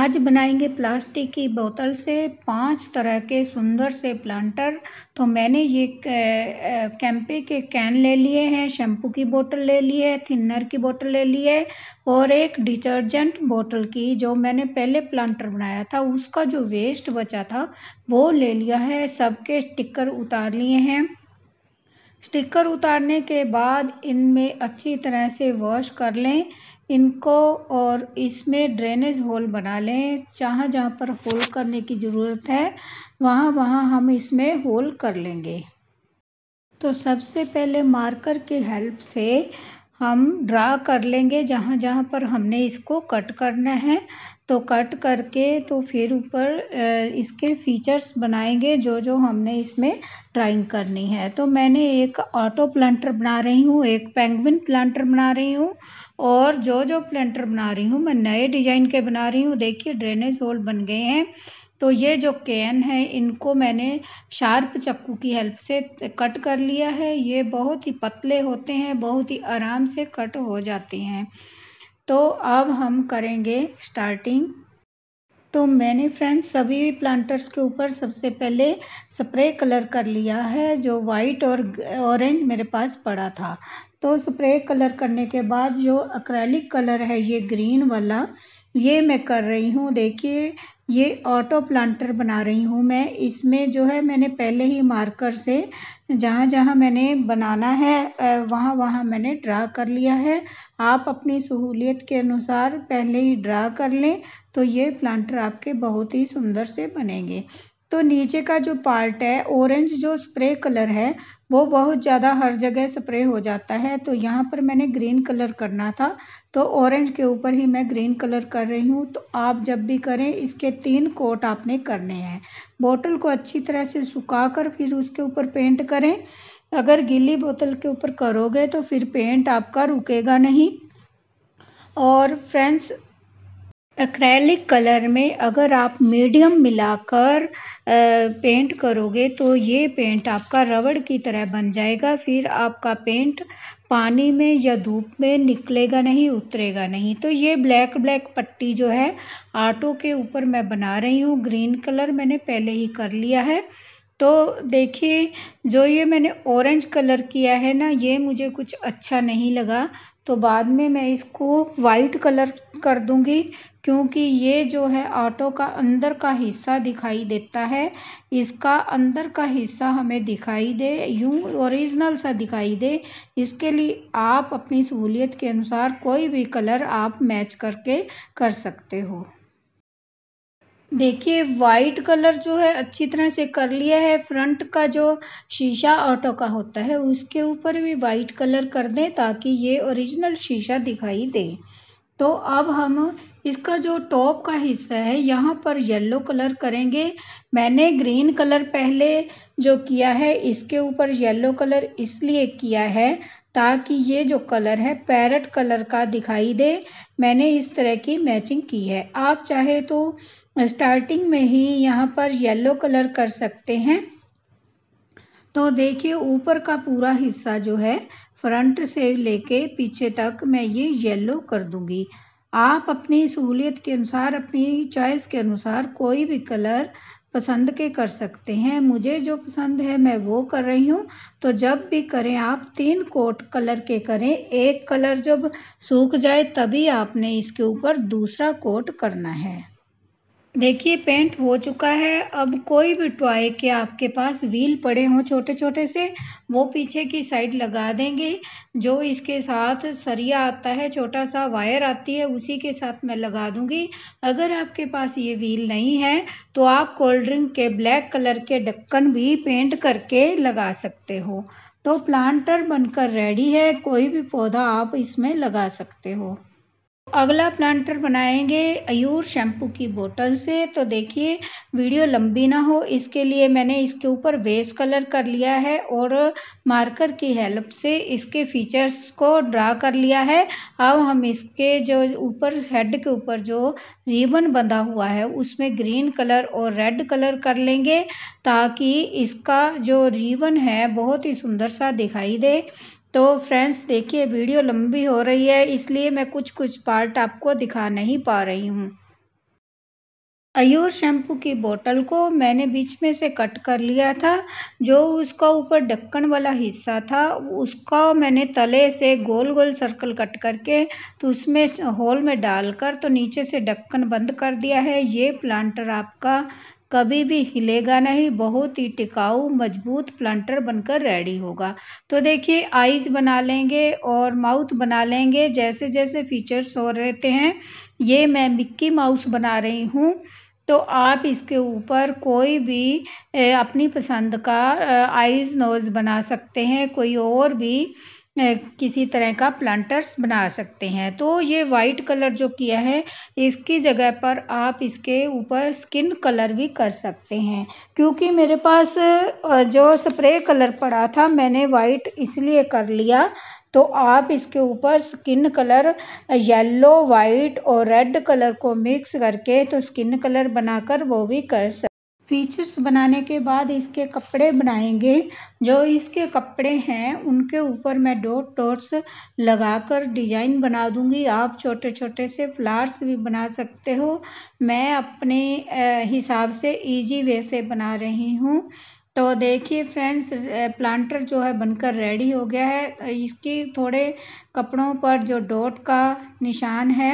आज बनाएंगे प्लास्टिक की बोतल से पांच तरह के सुंदर से प्लांटर तो मैंने ये कैंपे के कैन ले लिए हैं शैम्पू की बोतल ले ली है थिनर की बोतल ले ली है और एक डिटर्जेंट बोतल की जो मैंने पहले प्लांटर बनाया था उसका जो वेस्ट बचा था वो ले लिया है सबके स्टिकर उतार लिए हैं स्टिकर उतारने के बाद इनमें अच्छी तरह से वॉश कर लें इनको और इसमें ड्रेनेज होल बना लें जहाँ जहाँ पर होल करने की ज़रूरत है वहाँ वहाँ हम इसमें होल कर लेंगे तो सबसे पहले मार्कर की हेल्प से हम ड्रा कर लेंगे जहाँ जहाँ पर हमने इसको कट करना है तो कट करके तो फिर ऊपर इसके फीचर्स बनाएंगे जो जो हमने इसमें ड्राइंग करनी है तो मैंने एक ऑटो प्लांटर बना रही हूँ एक पेंगुइन प्लांटर बना रही हूँ और जो जो प्लेंटर बना रही हूँ मैं नए डिजाइन के बना रही हूँ देखिए ड्रेनेज होल बन गए हैं तो ये जो कैन है इनको मैंने शार्प चक्कू की हेल्प से कट कर लिया है ये बहुत ही पतले होते हैं बहुत ही आराम से कट हो जाते हैं तो अब हम करेंगे स्टार्टिंग तो मैंने फ्रेंड्स सभी प्लांटर्स के ऊपर सबसे पहले स्प्रे कलर कर लिया है जो वाइट और ऑरेंज मेरे पास पड़ा था तो स्प्रे कलर करने के बाद जो अक्रैलिक कलर है ये ग्रीन वाला ये मैं कर रही हूँ देखिए ये ऑटो प्लांटर बना रही हूँ मैं इसमें जो है मैंने पहले ही मार्कर से जहाँ जहाँ मैंने बनाना है वहाँ वहाँ मैंने ड्रा कर लिया है आप अपनी सहूलियत के अनुसार पहले ही ड्रा कर लें तो ये प्लांटर आपके बहुत ही सुंदर से बनेंगे तो नीचे का जो पार्ट है ऑरेंज जो स्प्रे कलर है वो बहुत ज़्यादा हर जगह स्प्रे हो जाता है तो यहाँ पर मैंने ग्रीन कलर करना था तो ऑरेंज के ऊपर ही मैं ग्रीन कलर कर रही हूँ तो आप जब भी करें इसके तीन कोट आपने करने हैं बोतल को अच्छी तरह से सुखा कर फिर उसके ऊपर पेंट करें अगर गीली बोतल के ऊपर करोगे तो फिर पेंट आपका रुकेगा नहीं और फ्रेंड्स एक्रेलिक कलर में अगर आप मीडियम मिलाकर पेंट करोगे तो ये पेंट आपका रबड़ की तरह बन जाएगा फिर आपका पेंट पानी में या धूप में निकलेगा नहीं उतरेगा नहीं तो ये ब्लैक ब्लैक पट्टी जो है आटो के ऊपर मैं बना रही हूँ ग्रीन कलर मैंने पहले ही कर लिया है तो देखिए जो ये मैंने ऑरेंज कलर किया है ना ये मुझे कुछ अच्छा नहीं लगा तो बाद में मैं इसको वाइट कलर कर दूंगी क्योंकि ये जो है ऑटो का अंदर का हिस्सा दिखाई देता है इसका अंदर का हिस्सा हमें दिखाई दे यूँ ओरिजिनल सा दिखाई दे इसके लिए आप अपनी सहूलियत के अनुसार कोई भी कलर आप मैच करके कर सकते हो देखिए वाइट कलर जो है अच्छी तरह से कर लिया है फ्रंट का जो शीशा ऑटो का होता है उसके ऊपर भी वाइट कलर कर दें ताकि ये ओरिजिनल शीशा दिखाई दे तो अब हम इसका जो टॉप का हिस्सा है यहाँ पर येलो कलर करेंगे मैंने ग्रीन कलर पहले जो किया है इसके ऊपर येलो कलर इसलिए किया है ताकि ये जो कलर है पैरेट कलर का दिखाई दे मैंने इस तरह की मैचिंग की है आप चाहे तो स्टार्टिंग में ही यहाँ पर येलो कलर कर सकते हैं तो देखिए ऊपर का पूरा हिस्सा जो है फ्रंट से लेके पीछे तक मैं ये येलो कर दूंगी आप अपनी सहूलियत के अनुसार अपनी चॉइस के अनुसार कोई भी कलर पसंद के कर सकते हैं मुझे जो पसंद है मैं वो कर रही हूँ तो जब भी करें आप तीन कोट कलर के करें एक कलर जब सूख जाए तभी आपने इसके ऊपर दूसरा कोट करना है देखिए पेंट हो चुका है अब कोई भी टॉय के आपके पास व्हील पड़े हों छोटे छोटे से वो पीछे की साइड लगा देंगे जो इसके साथ सरिया आता है छोटा सा वायर आती है उसी के साथ मैं लगा दूंगी अगर आपके पास ये व्हील नहीं है तो आप कोल्ड ड्रिंक के ब्लैक कलर के ढक्कन भी पेंट करके लगा सकते हो तो प्लांटर बनकर रेडी है कोई भी पौधा आप इसमें लगा सकते हो अगला प्लांटर बनाएंगे अयूर शैम्पू की बोतल से तो देखिए वीडियो लंबी ना हो इसके लिए मैंने इसके ऊपर बेस कलर कर लिया है और मार्कर की हेल्प से इसके फीचर्स को ड्रा कर लिया है अब हम इसके जो ऊपर हेड के ऊपर जो रिबन बंधा हुआ है उसमें ग्रीन कलर और रेड कलर कर लेंगे ताकि इसका जो रिबन है बहुत ही सुंदर सा दिखाई दे तो फ्रेंड्स देखिए वीडियो लंबी हो रही है इसलिए मैं कुछ कुछ पार्ट आपको दिखा नहीं पा रही हूँ अयूर शैम्पू की बोतल को मैंने बीच में से कट कर लिया था जो उसका ऊपर ढक्कन वाला हिस्सा था उसका मैंने तले से गोल गोल सर्कल कट करके तो उसमें होल में डालकर तो नीचे से ढक्कन बंद कर दिया है ये प्लांटर आपका कभी भी हिलेगा नहीं बहुत ही टिकाऊ मजबूत प्लांटर बनकर रेडी होगा तो देखिए आइज बना लेंगे और माउथ बना लेंगे जैसे जैसे फीचर्स हो रहते हैं ये मैं मिक्की माउस बना रही हूँ तो आप इसके ऊपर कोई भी अपनी पसंद का आइज़ नोज़ बना सकते हैं कोई और भी किसी तरह का प्लांटर्स बना सकते हैं तो ये वाइट कलर जो किया है इसकी जगह पर आप इसके ऊपर स्किन कलर भी कर सकते हैं क्योंकि मेरे पास जो स्प्रे कलर पड़ा था मैंने वाइट इसलिए कर लिया तो आप इसके ऊपर स्किन कलर येलो वाइट और रेड कलर को मिक्स करके तो स्किन कलर बनाकर वो भी कर सक फीचर्स बनाने के बाद इसके कपड़े बनाएंगे जो इसके कपड़े हैं उनके ऊपर मैं डॉट डॉट्स लगाकर डिजाइन बना दूंगी आप छोटे छोटे से फ्लावर्स भी बना सकते हो मैं अपने हिसाब से इजी वे से बना रही हूँ तो देखिए फ्रेंड्स प्लांटर जो है बनकर रेडी हो गया है इसकी थोड़े कपड़ों पर जो डॉट का निशान है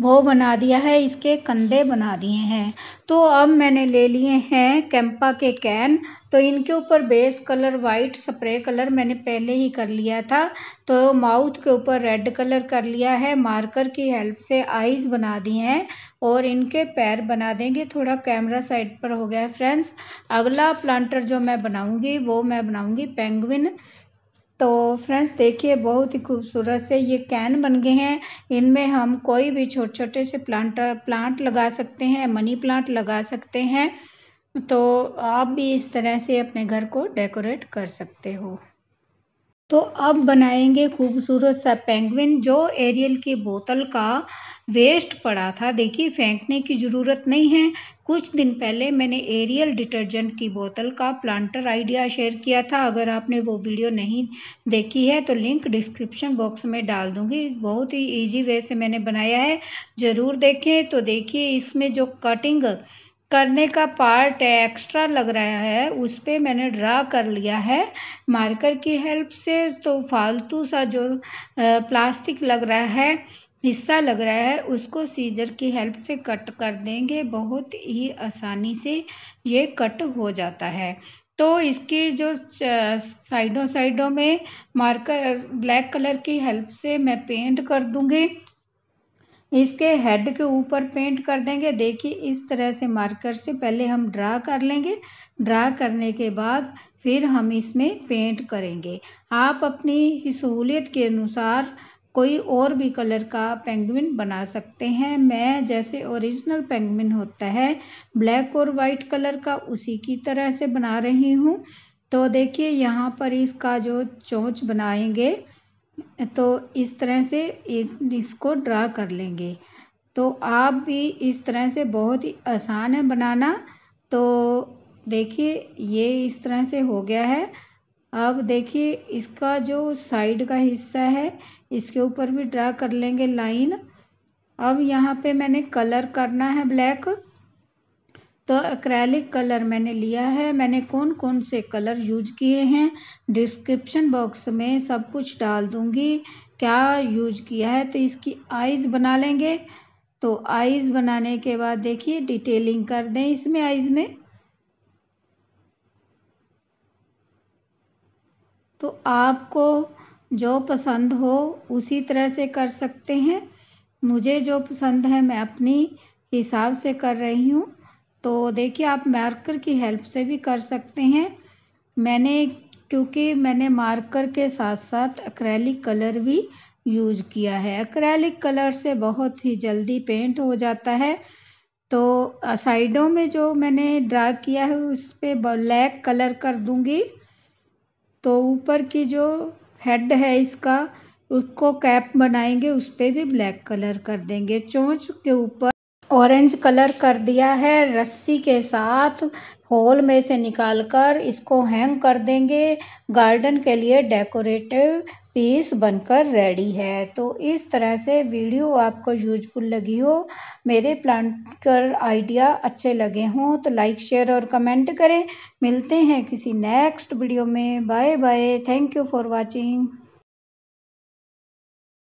वो बना दिया है इसके कंधे बना दिए हैं तो अब मैंने ले लिए हैं कैंपा के कैन तो इनके ऊपर base colour white spray colour मैंने पहले ही कर लिया था तो माउथ के ऊपर रेड कलर कर लिया है मार्कर की हेल्प से आईज़ बना दिए हैं और इनके पैर बना देंगे थोड़ा कैमरा साइड पर हो गया है फ्रेंड्स अगला प्लांटर जो मैं बनाऊँगी वो मैं बनाऊँगी पेंगविन तो फ्रेंड्स देखिए बहुत ही खूबसूरत से ये कैन बन गए हैं इनमें हम कोई भी छोटे छोटे से प्लांटर प्लांट लगा सकते हैं मनी प्लांट लगा सकते हैं तो आप भी इस तरह से अपने घर को डेकोरेट कर सकते हो तो अब बनाएंगे खूबसूरत सा पेंगुइन जो एरियल के बोतल का वेस्ट पड़ा था देखिए फेंकने की ज़रूरत नहीं है कुछ दिन पहले मैंने एरियल डिटर्जेंट की बोतल का प्लांटर आइडिया शेयर किया था अगर आपने वो वीडियो नहीं देखी है तो लिंक डिस्क्रिप्शन बॉक्स में डाल दूँगी बहुत ही ईजी वे से मैंने बनाया है ज़रूर देखें तो देखिए इसमें जो कटिंग करने का पार्ट है एक्स्ट्रा लग रहा है उस पर मैंने ड्रा कर लिया है मार्कर की हेल्प से तो फालतू सा जो प्लास्टिक लग रहा है हिस्सा लग रहा है उसको सीजर की हेल्प से कट कर देंगे बहुत ही आसानी से ये कट हो जाता है तो इसकी जो साइडों साइडों में मार्कर ब्लैक कलर की हेल्प से मैं पेंट कर दूँगी इसके हेड के ऊपर पेंट कर देंगे देखिए इस तरह से मार्कर से पहले हम ड्रा कर लेंगे ड्रा करने के बाद फिर हम इसमें पेंट करेंगे आप अपनी सहूलियत के अनुसार कोई और भी कलर का पेंगुइन बना सकते हैं मैं जैसे ओरिजिनल पेंगुइन होता है ब्लैक और वाइट कलर का उसी की तरह से बना रही हूँ तो देखिए यहाँ पर इसका जो चोंच बनाएंगे तो इस तरह से इसको ड्रा कर लेंगे तो आप भी इस तरह से बहुत ही आसान है बनाना तो देखिए ये इस तरह से हो गया है अब देखिए इसका जो साइड का हिस्सा है इसके ऊपर भी ड्रा कर लेंगे लाइन अब यहाँ पे मैंने कलर करना है ब्लैक तो एक्रेलिक कलर मैंने लिया है मैंने कौन कौन से कलर यूज किए हैं डिस्क्रिप्शन बॉक्स में सब कुछ डाल दूँगी क्या यूज किया है तो इसकी आइज़ बना लेंगे तो आइज़ बनाने के बाद देखिए डिटेलिंग कर दें इसमें आइज़ में तो आपको जो पसंद हो उसी तरह से कर सकते हैं मुझे जो पसंद है मैं अपनी हिसाब से कर रही हूँ तो देखिए आप मार्कर की हेल्प से भी कर सकते हैं मैंने क्योंकि मैंने मार्कर के साथ साथ अक्रैलिक कलर भी यूज किया है अक्रैलिक कलर से बहुत ही जल्दी पेंट हो जाता है तो साइडों में जो मैंने ड्रा किया है उस पर ब्लैक कलर कर दूंगी तो ऊपर की जो हेड है इसका उसको कैप बनाएंगे उस पर भी ब्लैक कलर कर देंगे चोंच के ऊपर ऑरेंज कलर कर दिया है रस्सी के साथ होल में से निकाल कर इसको हैंग कर देंगे गार्डन के लिए डेकोरेटिव पीस बनकर रेडी है तो इस तरह से वीडियो आपको यूजफुल लगी हो मेरे प्लांट कर आइडिया अच्छे लगे हों तो लाइक शेयर और कमेंट करें मिलते हैं किसी नेक्स्ट वीडियो में bye bye thank you for watching